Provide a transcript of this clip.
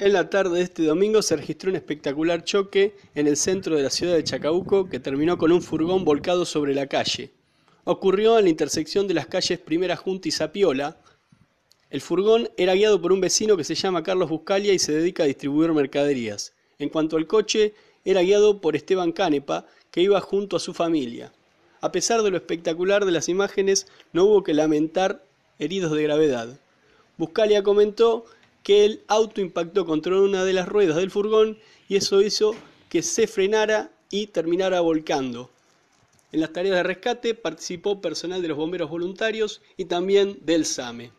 En la tarde de este domingo se registró un espectacular choque en el centro de la ciudad de Chacabuco que terminó con un furgón volcado sobre la calle. Ocurrió en la intersección de las calles Primera Junta y Zapiola. El furgón era guiado por un vecino que se llama Carlos Buscalia y se dedica a distribuir mercaderías. En cuanto al coche, era guiado por Esteban Canepa, que iba junto a su familia. A pesar de lo espectacular de las imágenes, no hubo que lamentar heridos de gravedad. Buscalia comentó que el auto impactó contra una de las ruedas del furgón y eso hizo que se frenara y terminara volcando. En las tareas de rescate participó personal de los bomberos voluntarios y también del SAME.